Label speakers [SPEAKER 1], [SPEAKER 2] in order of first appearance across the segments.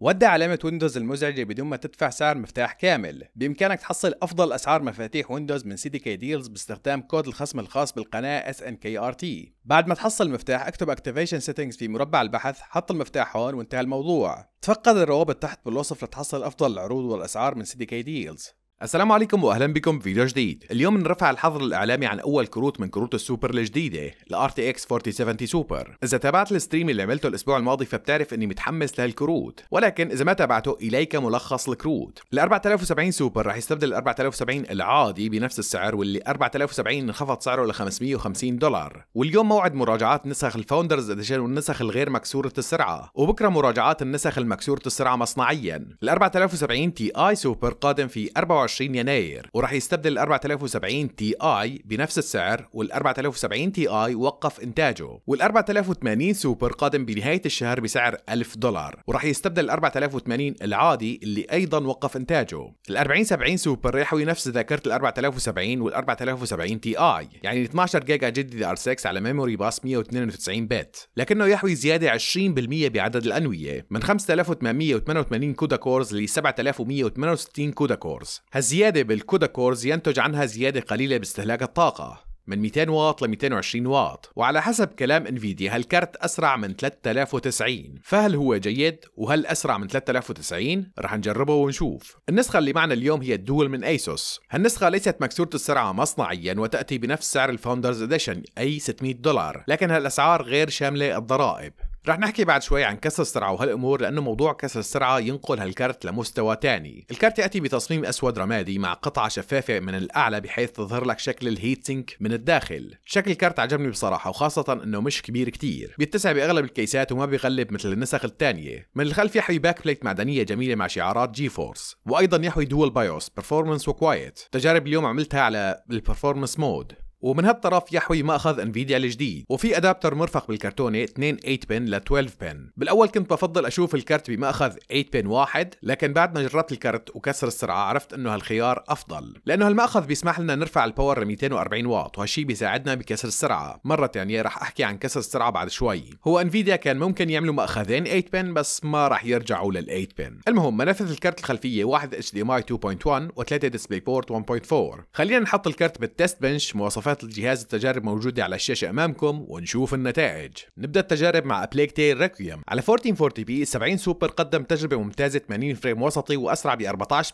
[SPEAKER 1] ودع علامة ويندوز المزعجة بدون ما تدفع سعر مفتاح كامل بإمكانك تحصل أفضل أسعار مفاتيح ويندوز من CDK Deals باستخدام كود الخصم الخاص بالقناة SNKRT بعد ما تحصل المفتاح اكتب Activation Settings في مربع البحث حط المفتاح هون وانتهى الموضوع تفقد الروابط تحت بالوصف لتحصل أفضل العروض والأسعار من CDK Deals السلام عليكم واهلا بكم في فيديو جديد اليوم نرفع الحظر الاعلامي عن اول كروت من كروت السوبر الجديده ال RTX 4070 سوبر اذا تابعت الستريم اللي عملته الاسبوع الماضي فبتعرف اني متحمس لهالكروت ولكن اذا ما تابعته اليك ملخص الكروت ال 4070 سوبر رح يستبدل ال 4070 العادي بنفس السعر واللي 4070 انخفض سعره ل 550 دولار واليوم موعد مراجعات نسخ الفاوندرز اديشن والنسخ الغير مكسوره السرعه وبكره مراجعات النسخ المكسوره السرعه مصنعيا ال 4070 تي اي سوبر قادم في 24 24 يناير وراح يستبدل ال 4070 تي اي بنفس السعر وال 4070 تي اي وقف انتاجه وال 4080 سوبر قادم بنهايه الشهر بسعر 1000 دولار وراح يستبدل ال 4080 العادي اللي ايضا وقف انتاجه ال 4070 سوبر راح نفس ذاكره ال 4070 وال 4070 تي اي يعني 12 جيجا جي دي ار 6 على ميموري باص 192 بت لكنه يحوي زياده 20% بعدد الانويه من 5888 كودا كورز ل 7168 كودا كورز الزيادة كورز ينتج عنها زيادة قليلة باستهلاك الطاقة من 200 واط ل 220 واط وعلى حسب كلام انفيديا هالكارت اسرع من 3090 فهل هو جيد وهل اسرع من 3090 رح نجربه ونشوف النسخه اللي معنا اليوم هي الدول من ايسوس هالنسخه ليست مكسوره السرعه مصنعيا وتاتي بنفس سعر الفاوندرز اديشن اي 600 دولار لكن هالاسعار غير شامله الضرائب رح نحكي بعد شوي عن كسر السرعة وهالأمور لأنه موضوع كسر السرعة ينقل هالكارت لمستوى تاني الكارت يأتي بتصميم أسود رمادي مع قطعة شفافة من الأعلى بحيث تظهر لك شكل الهيت سينك من الداخل شكل الكارت عجبني بصراحة وخاصة أنه مش كبير كتير بيتسع بأغلب الكيسات وما بيغلب مثل النسخ التانية من الخلف يحوي باك بليت معدنية جميلة مع شعارات جي فورس وأيضا يحوي دول بايوس برفورمانس وكوايت تجارب اليوم عملتها على البرفورمانس مود ومن هالطرف يحوي مأخذ انفيديا الجديد وفي ادابتر مرفق بالكرتونة 2 8 بن ل 12 بن بالاول كنت بفضل اشوف الكرت بمأخذ 8 بن واحد لكن بعد ما جربت الكرت وكسر السرعة عرفت انه هالخيار افضل لانه هالمأخذ بيسمح لنا نرفع الباور ل 240 واط وهالشي بيساعدنا بكسر السرعة مرة ثانية رح احكي عن كسر السرعة بعد شوي هو انفيديا كان ممكن يعملوا مأخذين 8 بن بس ما رح يرجعوا لل 8 بن المهم منافذ الكرت الخلفية واحد اتش دي اي 2.1 وثلاثة ديسبلاي بورت 1.4 خلينا نحط الكرت بالتست بنش مواصفات مواصفات الجهاز التجارب موجودة على الشاشة أمامكم ونشوف النتائج نبدأ التجارب مع أبليك تيل ريكويم على 1440p 70 سوبر قدم تجربة ممتازة 80 فريم وسطي وأسرع ب 14%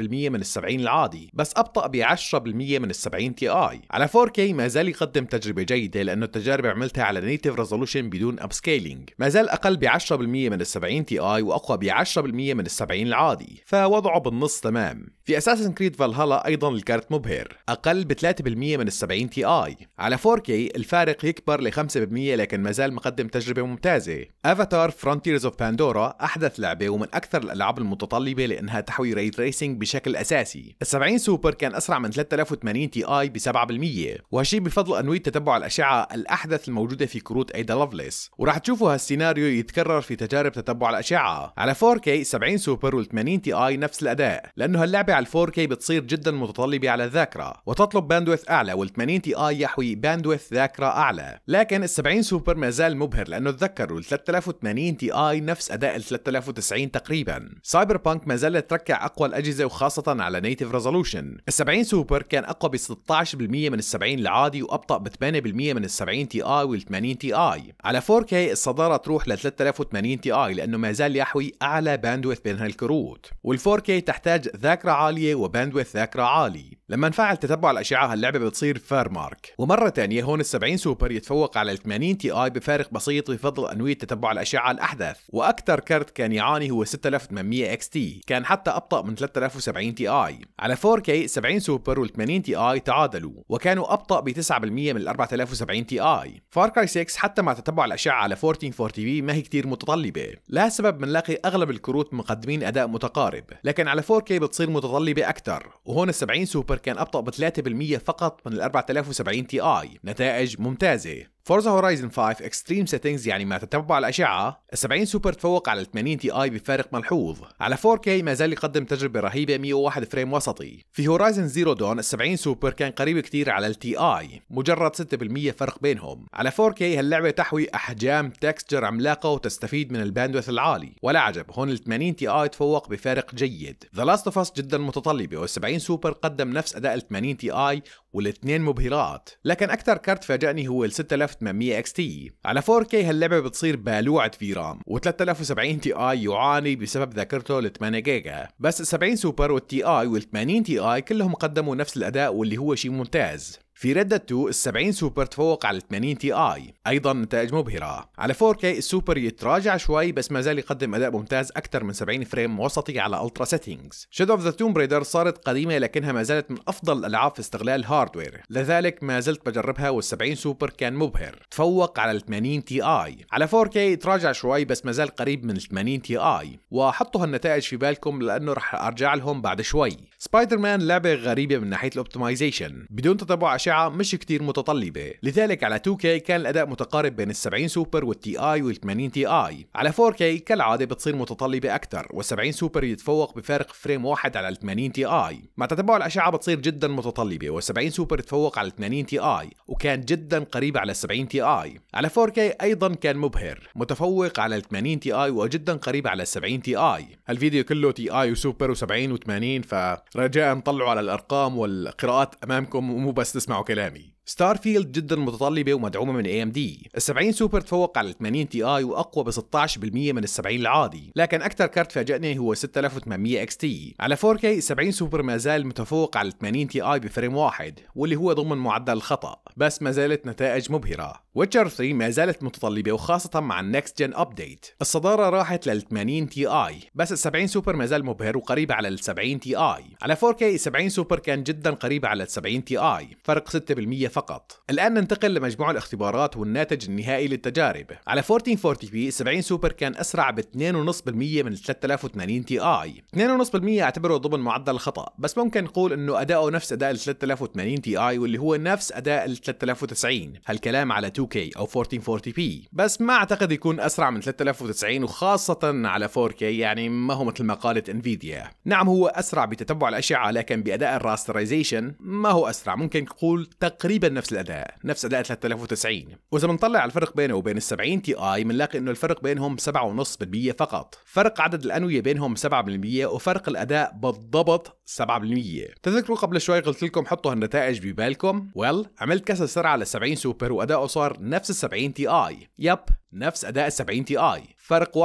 [SPEAKER 1] من ال 70 العادي بس أبطأ ب 10% من ال 70 تي آي على 4K ما زال يقدم تجربة جيدة لأنه التجارب عملتها على نيتيف ريزولوشن بدون أب سكيلينج ما زال أقل ب 10% من ال 70 تي آي وأقوى ب 10% من ال 70 العادي فوضعه بالنص تمام في أساسن كريد فالهالا أيضا الكارت مبهر أقل ب 3% من ال 70 تي آي اي على 4K الفارق يكبر ل 5% لكن مازال مقدم تجربة ممتازة افاتار فرونتيرز اوف باندورا احدث لعبة ومن اكثر الالعاب المتطلبة لانها تحوي ري تريسنج بشكل اساسي ال 70 سوبر كان اسرع من 3080 تي اي ب 7% وهالشيء بفضل انوية تتبع الاشعة الاحدث الموجودة في كروت ايدا لوفليس وراح تشوفوا هالسيناريو يتكرر في تجارب تتبع الاشعة على 4K 70 سوبر وال 80 تي اي نفس الاداء لانه هاللعبة على 4K بتصير جدا متطلبة على الذاكرة وتطلب باندوث اعلى وال 80 تي اي يحوي باندويث ذاكره اعلى لكن ال 70 سوبر ما زال مبهر لانه تذكروا ال 3080 تي اي نفس اداء ال 3090 تقريبا سايبر بانك ما زالت تركع اقوى الاجهزه وخاصه على نيتف ريزولوشن ال 70 سوبر كان اقوى ب 16% من ال 70 العادي وابطا ب 8% من ال 70 تي اي وال 80 تي اي على 4K الصداره تروح ل 3080 تي اي لانه ما زال يحوي اعلى باندويث بين هالكروت وال 4K تحتاج ذاكره عاليه وباندويث ذاكره عالي لما نفعل تتبع الأشعة هاللعبة بتصير فار مارك ومرة تانية هون ال70 سوبر يتفوق على ال80 تي آي بفارق بسيط بفضل أنوية تتبع الأشعة الأحدث وأكثر كارت كان يعاني هو 6800 اكس تي كان حتى أبطأ من 3070 تي آي على 4K 70 سوبر وال80 تي آي تعادلوا وكانوا أبطأ ب 9% من ال 4070 تي آي كاي 6 حتى مع تتبع الأشعة على 1440 بي ما هي كتير متطلبة لا سبب بنلاقي أغلب الكروت مقدمين أداء متقارب لكن على 4K بتصير متطلبة أكثر وهون ال70 سوبر كان أبطأ ب 3% فقط من ال 4070 تي آي نتائج ممتازة فورزا هورايزن 5 اكستريم سيتنجز يعني ما تتبع الاشعه ال 70 سوبر تفوق على ال 80 تي اي بفارق ملحوظ على 4K ما زال يقدم تجربه رهيبه 101 فريم وسطي في هورايزن زيرو دون ال 70 سوبر كان قريب كثير على التي اي مجرد 6% فرق بينهم على 4K هاللعبه تحوي احجام تكستشر عملاقه وتستفيد من الباندوث العالي ولا عجب هون ال 80 تي اي تفوق بفارق جيد ذا لاست اوف اس جدا متطلبه وال 70 سوبر قدم نفس اداء ال 80 تي اي والاثنين مبهرات لكن اكثر كارت فاجأني هو ال 6000 3800 اكس تي على 4K هاللعبة بتصير بالوعة في رام و3070 تي اي يعاني بسبب ذاكرته ل 8 جيجا بس ال 70 سوبر والتي اي وال 80 تي اي كلهم قدموا نفس الاداء واللي هو شيء ممتاز في ردة 2 ال 70 سوبر تفوق على ال 80 تي اي ايضا نتائج مبهرة على 4K السوبر يتراجع شوي بس ما زال يقدم اداء ممتاز اكثر من 70 فريم وسطي على الترا سيتنجز شادو اوف ذا توم بريدر صارت قديمة لكنها ما زالت من افضل الالعاب في استغلال هاردوير لذلك ما زلت بجربها وال 70 سوبر كان مبهر تفوق على ال 80 تي اي على 4K تراجع شوي بس ما زال قريب من ال 80 تي اي وحطوا هالنتائج في بالكم لانه رح ارجع لهم بعد شوي سبايدر مان لعبة غريبة من ناحية الاوبتمايزيشن بدون تتبع اشياء الأشعة مش كتير متطلبة لذلك على 2K كان الأداء متقارب بين ال 70 سوبر والتي آي وال 80 تي آي على 4K كالعادة بتصير متطلبة أكثر وال 70 سوبر يتفوق بفارق فريم واحد على ال 80 تي آي مع تتبع الأشعة بتصير جدا متطلبة وال 70 سوبر يتفوق على ال 80 تي آي وكان جدا قريب على 70 تي آي على 4K أيضا كان مبهر متفوق على ال 80 تي آي وجدا قريب على ال 70 تي آي الفيديو كله تي آي وسوبر و70 و80 فرجاء طلعوا على الأرقام والقراءات أمامكم ومو بس تسمعوا كلامي ستارفيلد جدا متطلبة ومدعومة من AMD ال 70 سوبر تفوق على ال 80 تي اي واقوى ب 16% من ال 70 العادي، لكن اكثر كارت فاجئني هو 6800 اكس تي، على 4K 70 سوبر ما زال متفوق على ال 80 تي اي بفريم واحد، واللي هو ضمن معدل الخطأ، بس ما زالت نتائج مبهرة. ويتشر 3 ما زالت متطلبة وخاصة مع النكست جن ابديت، الصدارة راحت لل 80 تي اي، بس ال 70 سوبر ما زال مبهر وقريب على ال 70 تي اي، على 4K 70 سوبر كان جدا قريب على ال 70 تي اي، فرق 6% فقط. فقط الآن ننتقل لمجموع الاختبارات والناتج النهائي للتجارب على 1440p 70 سوبر كان أسرع ب 2.5% من 3080 تي اي 2.5% اعتبره ضمن معدل الخطأ بس ممكن نقول انه اداؤه نفس اداء 3080 تي اي واللي هو نفس اداء 3090 هالكلام على 2K او 1440p بس ما اعتقد يكون اسرع من 3090 وخاصة على 4K يعني ما هو مثل ما قالت انفيديا نعم هو اسرع بتتبع الاشعة لكن باداء الراسترايزيشن ما هو اسرع ممكن نقول تقريبا نفس الاداء نفس اداء 3090 واذا بنطلع على الفرق بينه وبين ال 70 تي اي بنلاقي انه الفرق بينهم 7.5% فقط فرق عدد الانويه بينهم 7% وفرق الاداء بالضبط 7% تذكروا قبل شوي قلت لكم حطوا هالنتائج ببالكم ويل well, عملت كسر سرعه على 70 سوبر واداؤه صار نفس ال 70 تي اي يب نفس اداء ال 70 تي اي فرق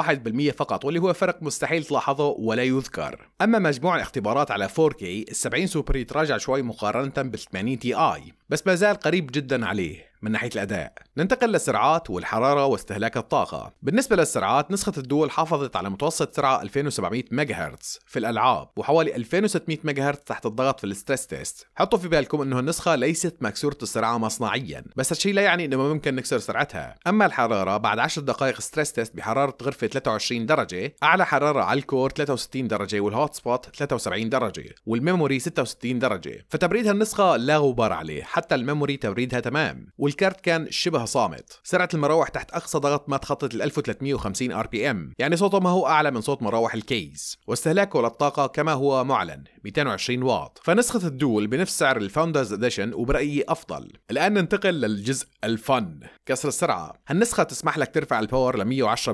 [SPEAKER 1] 1% فقط واللي هو فرق مستحيل تلاحظه ولا يذكر أما مجموع الاختبارات على 4K ال 70 سوبر يتراجع شوي مقارنة بال 80 تي آي بس ما زال قريب جدا عليه من ناحية الأداء ننتقل للسرعات والحرارة واستهلاك الطاقة بالنسبة للسرعات نسخة الدول حافظت على متوسط سرعة 2700 ميجا هرتز في الألعاب وحوالي 2600 ميجا هرتز تحت الضغط في الستريس تيست حطوا في بالكم أنه النسخة ليست مكسورة السرعة مصنعيا بس هالشيء لا يعني أنه ما ممكن نكسر سرعتها أما الحرارة بعد 10 دقائق ستريس تيست بحرارة غرفة 23 درجة أعلى حرارة على الكور 63 درجة والهوت سبوت 73 درجة والميموري 66 درجة فتبريد هالنسخة لا غبار عليه حتى الميموري تبريدها تمام والكارت كان شبه صامت سرعة المراوح تحت أقصى ضغط ما تخطت ال 1350 ار بي ام يعني صوته ما هو أعلى من صوت مراوح الكيز واستهلاكه للطاقة كما هو معلن 220 واط فنسخة الدول بنفس سعر الفاوندرز اديشن وبرأيي أفضل الآن ننتقل للجزء الفن كسر السرعة هالنسخة تسمح لك ترفع الباور ل 110%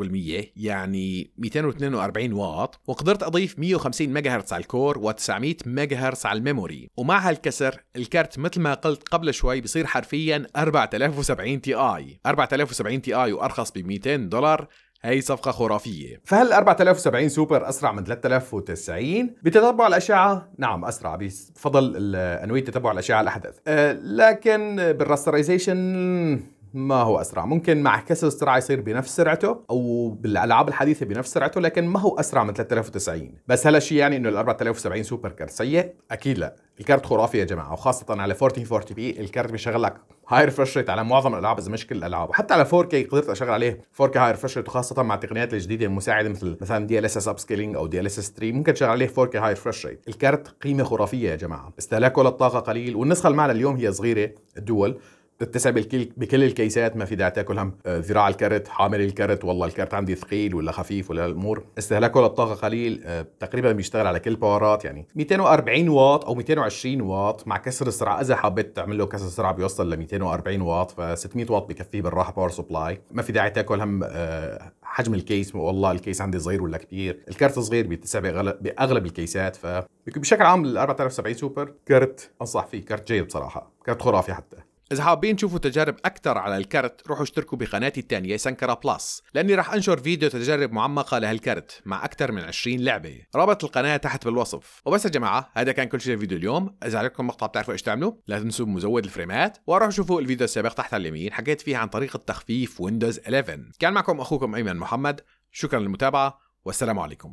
[SPEAKER 1] يعني 242 واط وقدرت أضيف 150 ميجا هرتز على الكور و900 ميجا هرتز على الميموري ومع هالكسر الكارت مثل ما قلت قبل شوي بصير حرفيا 4070 تي اي 4070 تي اي وارخص ب 200 دولار هي صفقة خرافية فهل 4070 سوبر أسرع من 3090 بتتبع الأشعة؟ نعم أسرع بفضل أنوية تتبع الأشعة الأحدث أه لكن بالراسترايزيشن ما هو اسرع ممكن مع كسر السرعه يصير بنفس سرعته او بالالعاب الحديثه بنفس سرعته لكن ما هو اسرع من 3090 بس هل الشيء يعني انه ال 4070 سوبر كارت سيء اكيد لا الكارت خرافي يا جماعه وخاصه على 1440 بي الكارت بيشغل لك هاي ريفرش ريت على معظم الالعاب اذا مش كل الالعاب وحتى على 4K قدرت اشغل عليه 4K هاي ريفرش ريت وخاصه مع التقنيات الجديده المساعده مثل مثلا دي ال اس اس اب سكيلينج او دي ال اس اس 3 ممكن تشغل عليه 4K هاي ريفرش ريت الكارت قيمه خرافيه يا جماعه استهلاكه للطاقه قليل والنسخه اللي اليوم هي صغيره الدول تتسع بكل الكيسات ما في داعي تاكل هم آه، ذراع الكرت حامل الكرت والله الكرت عندي ثقيل ولا خفيف ولا الامور استهلاكه للطاقه قليل آه، تقريبا بيشتغل على كل باورات يعني 240 واط او 220 واط مع كسر السرعه اذا حبيت تعمل له كسر سرعه بيوصل ل 240 واط ف 600 واط بكفيه بالراحه باور سبلاي ما في داعي تاكل هم آه، حجم الكيس والله الكيس عندي صغير ولا كبير الكرت صغير بيتسع باغلب الكيسات ف بشكل عام ال 4070 سوبر كرت انصح فيه كرت جيد بصراحه كرت خرافي حتى اذا حابين تشوفوا تجارب اكثر على الكرت روحوا اشتركوا بقناتي الثانيه سانكرا بلس لاني راح انشر فيديو تجارب معمقه لهالكرت مع اكثر من 20 لعبه رابط القناه تحت بالوصف وبس يا جماعه هذا كان كل شيء لفيديو اليوم اذا عجبكم المقطع بتعرفوا ايش تعملوا لا تنسوا مزود الفريمات وروحوا شوفوا الفيديو السابق تحت على اليمين حكيت فيه عن طريقه تخفيف ويندوز 11 كان معكم اخوكم ايمن محمد شكرا للمتابعه والسلام عليكم